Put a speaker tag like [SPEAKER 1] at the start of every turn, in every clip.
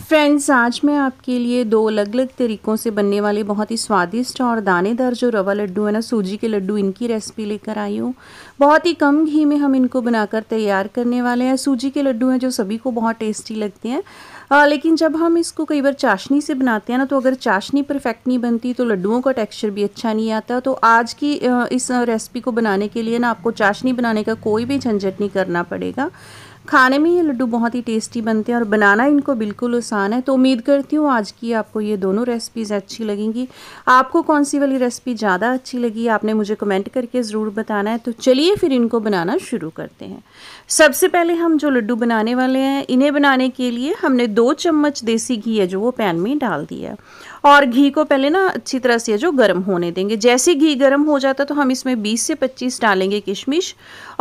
[SPEAKER 1] friends आज मैं आपके लिए दो अलग अलग तरीक़ों से बनने वाले बहुत ही स्वादिष्ट और दानेदार जो रवा लड्डू है ना सूजी के लड्डू इनकी रेसिपी लेकर आई हूँ बहुत ही कम घी में हम इनको बनाकर तैयार करने वाले हैं सूजी के लड्डू हैं जो सभी को बहुत टेस्टी लगते हैं आ, लेकिन जब हम इसको कई बार चाशनी से बनाते हैं ना तो अगर चाशनी परफेक्ट नहीं बनती तो लड्डुओं का टेक्सचर भी अच्छा नहीं आता तो आज की इस रेसिपी को बनाने के लिए ना आपको चाशनी बनाने का कोई भी झंझट नहीं करना पड़ेगा खाने में ये लड्डू बहुत ही टेस्टी बनते हैं और बनाना इनको बिल्कुल आसान है तो उम्मीद करती हूँ आज की आपको ये दोनों रेसिपीज़ अच्छी लगेंगी आपको कौन सी वाली रेसिपी ज़्यादा अच्छी लगी आपने मुझे कमेंट करके ज़रूर बताना है तो चलिए फिर इनको बनाना शुरू करते हैं सबसे पहले हम जो लड्डू बनाने वाले हैं इन्हें बनाने के लिए हमने दो चम्मच देसी घी है जो वो पैन में डाल दिया और घी को पहले ना अच्छी तरह से जो गर्म होने देंगे जैसे घी गर्म हो जाता तो हम इसमें 20 से 25 डालेंगे किशमिश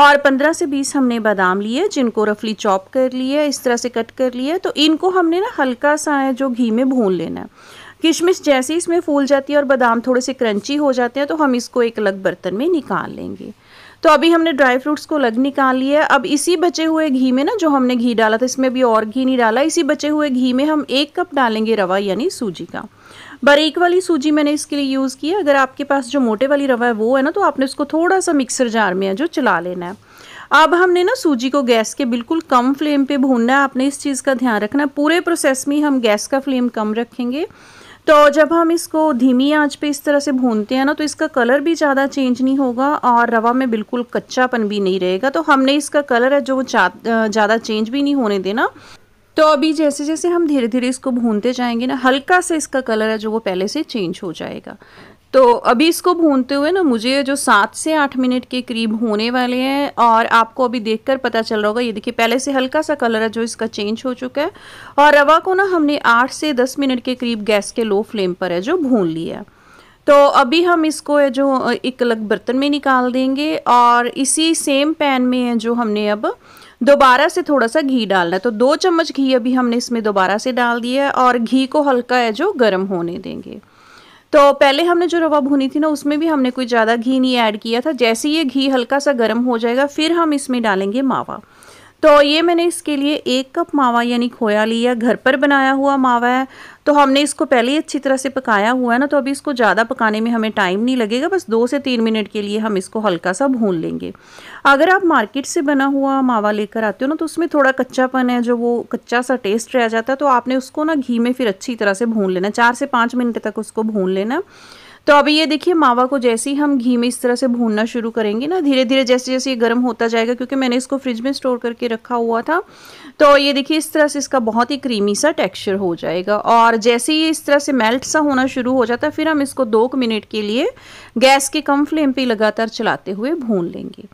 [SPEAKER 1] और 15 से 20 हमने बादाम लिए जिनको रफली चॉप कर लिया इस तरह से कट कर लिया तो इनको हमने ना हल्का सा जो घी में भून लेना है किशमिश जैसे इसमें फूल जाती है और बादाम थोड़े से क्रंची हो जाते हैं तो हम इसको एक अलग बर्तन में निकाल लेंगे तो अभी हमने ड्राई फ्रूट्स को अलग निकाल लिया है अब इसी बचे हुए घी में ना जो हमने घी डाला था इसमें भी और घी नहीं डाला इसी बचे हुए घी में हम एक कप डालेंगे रवा यानी सूजी का बारीक वाली सूजी मैंने इसके लिए यूज़ की है अगर आपके पास जो मोटे वाली रवा है वो है ना तो आपने उसको थोड़ा सा मिक्सर जार में है जो चला लेना है अब हमने ना सूजी को गैस के बिल्कुल कम फ्लेम पे भूनना है आपने इस चीज़ का ध्यान रखना है पूरे प्रोसेस में हम गैस का फ्लेम कम रखेंगे तो जब हम इसको धीमी आंच पे इस तरह से भूनते हैं ना तो इसका कलर भी ज़्यादा चेंज नहीं होगा और रवा में बिल्कुल कच्चापन भी नहीं रहेगा तो हमने इसका कलर है जो ज़्यादा चेंज भी नहीं होने देना तो अभी जैसे जैसे हम धीरे धीरे इसको भूनते जाएंगे ना हल्का से इसका कलर है जो वो पहले से चेंज हो जाएगा तो अभी इसको भूनते हुए ना मुझे जो सात से आठ मिनट के करीब होने वाले हैं और आपको अभी देखकर पता चल रहा होगा ये देखिए पहले से हल्का सा कलर है जो इसका चेंज हो चुका है और रवा को ना हमने आठ से दस मिनट के करीब गैस के लो फ्लेम पर है जो भून लिया तो अभी हम इसको है जो एक अलग बर्तन में निकाल देंगे और इसी सेम पैन में है जो हमने अब दोबारा से थोड़ा सा घी डालना है तो दो चम्मच घी अभी हमने इसमें दोबारा से डाल दिया है और घी को हल्का है जो गर्म होने देंगे तो पहले हमने जो रवा भुनी थी ना उसमें भी हमने कोई ज़्यादा घी नहीं ऐड किया था जैसे ये घी हल्का सा गर्म हो जाएगा फिर हम इसमें डालेंगे मावा तो ये मैंने इसके लिए एक कप मावा यानी खोया लिया घर पर बनाया हुआ मावा है तो हमने इसको पहले ही अच्छी तरह से पकाया हुआ है ना तो अभी इसको ज़्यादा पकाने में हमें टाइम नहीं लगेगा बस दो से तीन मिनट के लिए हम इसको हल्का सा भून लेंगे अगर आप मार्केट से बना हुआ मावा लेकर आते हो ना तो उसमें थोड़ा कच्चापन है जो वो कच्चा सा टेस्ट रह जाता है तो आपने उसको ना घी में फिर अच्छी तरह से भून लेना चार से पाँच मिनट तक उसको भून लेना तो अभी ये देखिए मावा को जैसे ही हम घी में इस तरह से भूनना शुरू करेंगे ना धीरे धीरे जैसे जैसे ये गर्म होता जाएगा क्योंकि मैंने इसको फ्रिज में स्टोर करके रखा हुआ था तो ये देखिए इस तरह से इसका बहुत ही क्रीमी सा टेक्सचर हो जाएगा और जैसे ही इस तरह से मेल्ट सा होना शुरू हो जाता है फिर हम इसको दो मिनट के लिए गैस के कम फ्लेम पर लगातार चलाते हुए भून लेंगे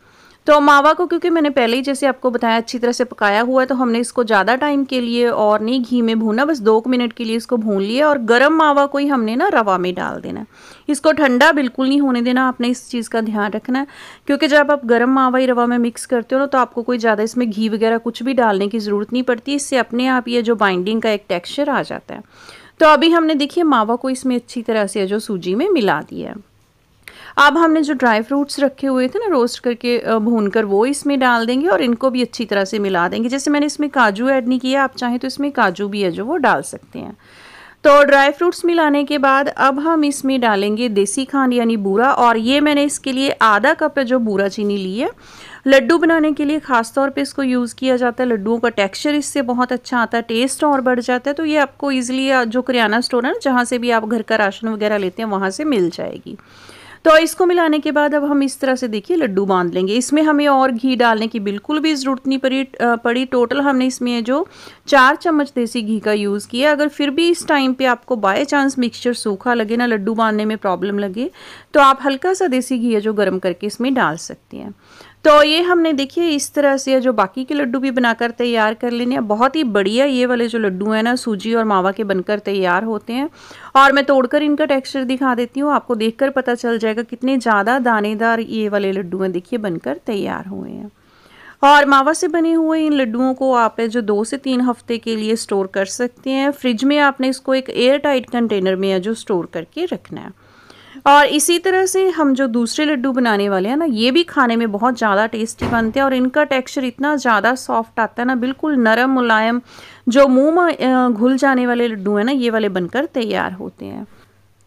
[SPEAKER 1] तो मावा को क्योंकि मैंने पहले ही जैसे आपको बताया अच्छी तरह से पकाया हुआ है तो हमने इसको ज़्यादा टाइम के लिए और नहीं घी में भूना बस दो मिनट के लिए इसको भून लिया और गर्म मावा को ही हमने ना रवा में डाल देना इसको ठंडा बिल्कुल नहीं होने देना आपने इस चीज़ का ध्यान रखना है क्योंकि जब आप गर्म मावा ही रवा में मिक्स करते हो ना तो आपको कोई ज़्यादा इसमें घी वगैरह कुछ भी डालने की ज़रूरत नहीं पड़ती इससे अपने आप ये जो बाइंडिंग का एक टेक्स्चर आ जाता है तो अभी हमने देखिए मावा को इसमें अच्छी तरह से जो सूजी में मिला दिया है अब हमने जो ड्राई फ्रूट्स रखे हुए थे ना रोस्ट करके भून कर वो इसमें डाल देंगे और इनको भी अच्छी तरह से मिला देंगे जैसे मैंने इसमें काजू ऐड नहीं किया आप चाहें तो इसमें काजू भी है जो वो डाल सकते हैं तो ड्राई फ्रूट्स मिलाने के बाद अब हम इसमें डालेंगे देसी खांड यानी बूरा और ये मैंने इसके लिए आधा कप है जो बूरा चीनी ली है लड्डू बनाने के लिए ख़ास तौर पे इसको यूज़ किया जाता है लड्डुओं का टेक्सचर इससे बहुत अच्छा आता है टेस्ट और बढ़ जाता है तो ये आपको ईजिली जो करियाना स्टोर है ना जहाँ से भी आप घर का राशन वगैरह लेते हैं वहाँ से मिल जाएगी तो इसको मिलाने के बाद अब हम इस तरह से देखिए लड्डू बांध लेंगे इसमें हमें और घी डालने की बिल्कुल भी ज़रूरत नहीं पड़ी पड़ी टोटल हमने इसमें जो चार चम्मच देसी घी का यूज़ किया अगर फिर भी इस टाइम पे आपको बाय चांस मिक्सचर सूखा लगे ना लड्डू बांधने में प्रॉब्लम लगे तो आप हल्का सा देसी घी है जो गर्म करके इसमें डाल सकते हैं तो ये हमने देखिए इस तरह से जो बाकी के लड्डू भी बनाकर तैयार कर लेने हैं बहुत ही बढ़िया ये वाले जो लड्डू हैं ना सूजी और मावा के बनकर तैयार होते हैं और मैं तोड़कर इनका टेक्सचर दिखा देती हूँ आपको देखकर पता चल जाएगा कितने ज़्यादा दानेदार ये वाले लड्डू हैं देखिए बनकर तैयार हुए हैं और मावा से बने हुए इन लड्डुओं को आप जो दो से तीन हफ्ते के लिए स्टोर कर सकते हैं फ्रिज में आपने इसको एक एयर टाइट कंटेनर में जो स्टोर करके रखना है और इसी तरह से हम जो दूसरे लड्डू बनाने वाले हैं ना ये भी खाने में बहुत ज़्यादा टेस्टी बनते हैं और इनका टेक्सचर इतना ज़्यादा सॉफ्ट आता है ना बिल्कुल नरम मुलायम जो मुँह में घुल जाने वाले लड्डू हैं ना ये वाले बनकर तैयार होते हैं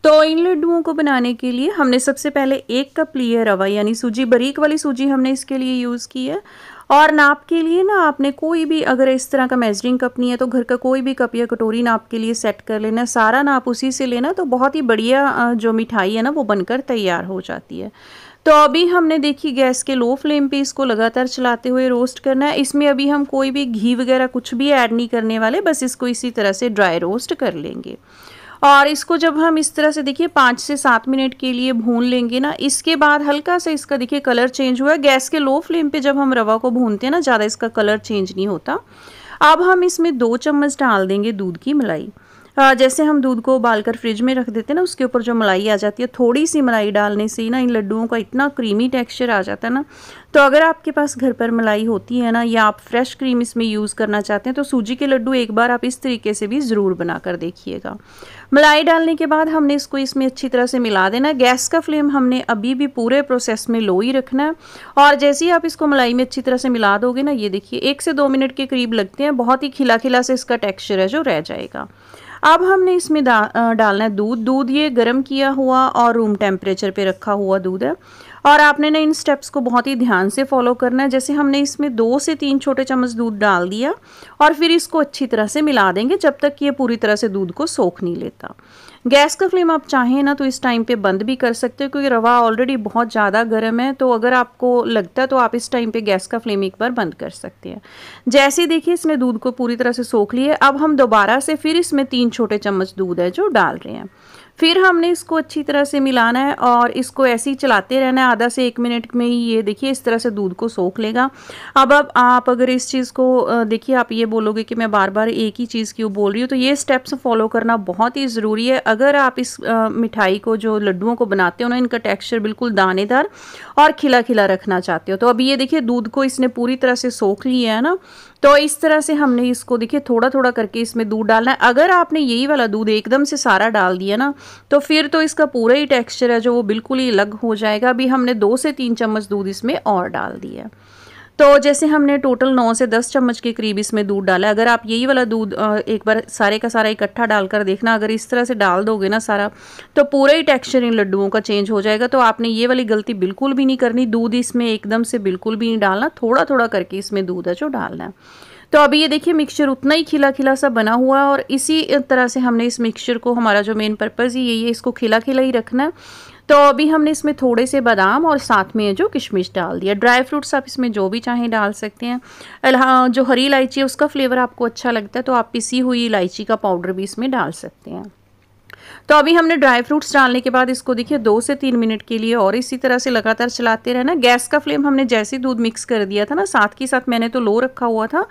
[SPEAKER 1] तो इन लड्डुओं को बनाने के लिए हमने सबसे पहले एक कप लिए रवा यानी सूजी बारीक वाली सूजी हमने इसके लिए यूज़ की है और नाप के लिए ना आपने कोई भी अगर इस तरह का मेजरिंग कप नहीं है तो घर का कोई भी कप या कटोरी नाप के लिए सेट कर लेना सारा नाप उसी से लेना तो बहुत ही बढ़िया जो मिठाई है ना वो बनकर तैयार हो जाती है तो अभी हमने देखी गैस के लो फ्लेम पे इसको लगातार चलाते हुए रोस्ट करना है इसमें अभी हम कोई भी घी वगैरह कुछ भी ऐड नहीं करने वाले बस इसको इसी तरह से ड्राई रोस्ट कर लेंगे और इसको जब हम इस तरह से देखिए पाँच से सात मिनट के लिए भून लेंगे ना इसके बाद हल्का सा इसका देखिए कलर चेंज हुआ गैस के लो फ्लेम पे जब हम रवा को भूनते हैं ना ज़्यादा इसका कलर चेंज नहीं होता अब हम इसमें दो चम्मच डाल देंगे दूध की मलाई जैसे हम दूध को उबाल कर फ्रिज में रख देते हैं ना उसके ऊपर जो मलाई आ जाती है थोड़ी सी मलाई डालने से ही ना इन लड्डुओं का इतना क्रीमी टेक्सचर आ जाता है ना तो अगर आपके पास घर पर मलाई होती है ना या आप फ्रेश क्रीम इसमें यूज़ करना चाहते हैं तो सूजी के लड्डू एक बार आप इस तरीके से भी ज़रूर बना कर देखिएगा मलाई डालने के बाद हमने इसको इसमें अच्छी तरह से मिला देना गैस का फ्लेम हमने अभी भी पूरे प्रोसेस में लो ही रखना है और जैसे ही आप इसको मलाई में अच्छी तरह से मिला दोगे ना ये देखिए एक से दो मिनट के करीब लगते हैं बहुत ही खिला खिला से इसका टेक्स्चर है जो रह जाएगा अब हमने इसमें डालना है दूध दूध ये गर्म किया हुआ और रूम टेम्परेचर पे रखा हुआ दूध है और आपने ना इन स्टेप्स को बहुत ही ध्यान से फॉलो करना है जैसे हमने इसमें दो से तीन छोटे चम्मच दूध डाल दिया और फिर इसको अच्छी तरह से मिला देंगे जब तक कि ये पूरी तरह से दूध को सोख नहीं लेता गैस का फ्लेम आप चाहें ना तो इस टाइम पे बंद भी कर सकते हो क्योंकि रवा ऑलरेडी बहुत ज़्यादा गर्म है तो अगर आपको लगता है तो आप इस टाइम पे गैस का फ्लेम एक बार बंद कर सकते हैं जैसे देखिए इसने दूध को पूरी तरह से सोख लिया अब हम दोबारा से फिर इसमें तीन छोटे चम्मच दूध है जो डाल रहे हैं फिर हमने इसको अच्छी तरह से मिलाना है और इसको ऐसे ही चलाते रहना है आधा से एक मिनट में ही ये देखिए इस तरह से दूध को सोख लेगा अब अब आप अगर इस चीज़ को देखिए आप ये बोलोगे कि मैं बार बार एक ही चीज़ क्यों बोल रही हूँ तो ये स्टेप्स फॉलो करना बहुत ही ज़रूरी है अगर आप इस मिठाई को जो लड्डुओं को बनाते हो ना इनका टेक्स्चर बिल्कुल दानेदार और खिला खिला रखना चाहते हो तो अब ये देखिए दूध को इसने पूरी तरह से सोख लिया है ना तो इस तरह से हमने इसको देखिए थोड़ा थोड़ा करके इसमें दूध डालना है अगर आपने यही वाला दूध एकदम से सारा डाल दिया ना तो फिर तो इसका पूरा ही टेक्सचर है जो वो बिल्कुल ही अलग हो जाएगा अभी हमने दो से तीन चम्मच दूध इसमें और डाल दिया तो जैसे हमने टोटल नौ से दस चम्मच के करीब इसमें दूध डाला अगर आप यही वाला दूध एक बार सारे का सारा इकट्ठा डालकर देखना अगर इस तरह से डाल दोगे ना सारा तो पूरा ही टेक्सचर इन लड्डुओं का चेंज हो जाएगा तो आपने ये वाली गलती बिल्कुल भी नहीं करनी दूध इसमें एकदम से बिल्कुल भी नहीं डालना थोड़ा थोड़ा करके इसमें दूध है जो डालना है तो अभी ये देखिए मिक्सचर उतना ही खिला खिला सा बना हुआ है और इसी तरह से हमने इस मिक्सचर को हमारा जो मेन पर्पज़ ही यही है इसको खिला खिला ही रखना है तो अभी हमने इसमें थोड़े से बादाम और साथ में जो किशमिश डाल दिया ड्राई फ्रूट्स आप इसमें जो भी चाहें डाल सकते हैं हाँ, जो हरी इलायची है उसका फ्लेवर आपको अच्छा लगता है तो आप पिसी हुई इलायची का पाउडर भी इसमें डाल सकते हैं तो अभी हमने ड्राई फ्रूट्स डालने के बाद इसको देखिए दो से तीन मिनट के लिए और इसी तरह से लगातार चलाते रहना गैस का फ्लेम हमने जैसे दूध मिक्स कर दिया था ना साथ के साथ मैंने तो लो रखा हुआ था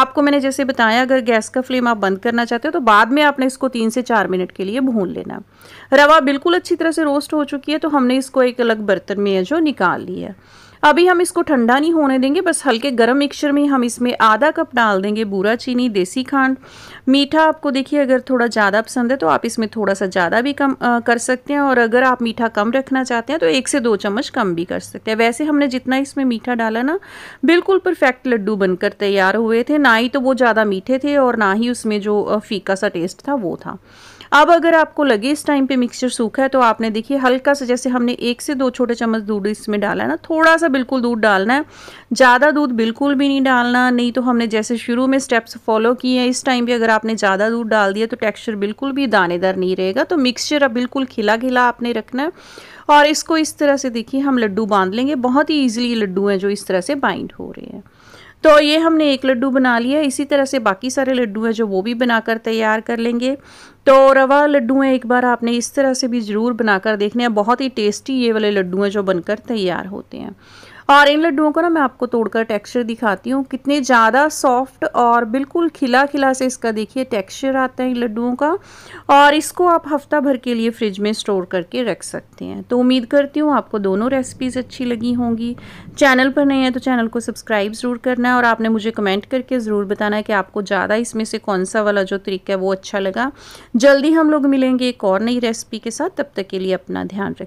[SPEAKER 1] आपको मैंने जैसे बताया अगर गैस का फ्लेम आप बंद करना चाहते हो तो बाद में आपने इसको तीन से चार मिनट के लिए भून लेना रवा बिल्कुल अच्छी तरह से रोस्ट हो चुकी है तो हमने इसको एक अलग बर्तन में जो निकाल लिया अभी हम इसको ठंडा नहीं होने देंगे बस हल्के गर्म मिक्सचर में हम इसमें आधा कप डाल देंगे बूरा चीनी देसी खांड मीठा आपको देखिए अगर थोड़ा ज़्यादा पसंद है तो आप इसमें थोड़ा सा ज़्यादा भी कम आ, कर सकते हैं और अगर आप मीठा कम रखना चाहते हैं तो एक से दो चम्मच कम भी कर सकते हैं वैसे हमने जितना इसमें मीठा डाला ना बिल्कुल परफेक्ट लड्डू बनकर तैयार हुए थे ना ही तो वो ज़्यादा मीठे थे और ना ही उसमें जो फीका सा टेस्ट था वो था अब अगर आपको लगे इस टाइम पे मिक्सचर सूखा है तो आपने देखिए हल्का सा जैसे हमने एक से दो छोटे चम्मच दूध इसमें डाला है ना थोड़ा सा बिल्कुल दूध डालना है ज़्यादा दूध बिल्कुल भी नहीं डालना नहीं तो हमने जैसे शुरू में स्टेप्स फॉलो किए हैं इस टाइम पर अगर आपने ज़्यादा दूध डाल दिया तो टेक्स्चर बिल्कुल भी दानेदार नहीं रहेगा तो मिक्सचर अब बिल्कुल खिला खिला आपने रखना है और इसको इस तरह से देखिए हम लड्डू बांध लेंगे बहुत ही ईजिली लड्डू हैं जो इस तरह से बाइंड हो रहे हैं तो ये हमने एक लड्डू बना लिया इसी तरह से बाकी सारे लड्डू हैं जो वो भी बनाकर तैयार कर लेंगे तो रवा लड्डू हैं एक बार आपने इस तरह से भी ज़रूर बनाकर देखने हैं बहुत ही टेस्टी ये वाले लड्डू हैं जो बनकर तैयार होते हैं और इन लड्डुओं को ना मैं आपको तोड़कर टेक्सचर दिखाती हूँ कितने ज़्यादा सॉफ्ट और बिल्कुल खिला खिला से इसका देखिए टेक्सचर आता है इन लड्डुओं का और इसको आप हफ्ता भर के लिए फ्रिज में स्टोर करके रख सकते हैं तो उम्मीद करती हूँ आपको दोनों रेसिपीज़ अच्छी लगी होंगी चैनल पर नहीं है तो चैनल को सब्सक्राइब ज़रूर करना है और आपने मुझे कमेंट करके ज़रूर बताना है कि आपको ज़्यादा इसमें से कौन सा वाला जो तरीका है वो अच्छा लगा जल्दी हम लोग मिलेंगे एक और नई रेसिपी के साथ तब तक के लिए अपना ध्यान रखें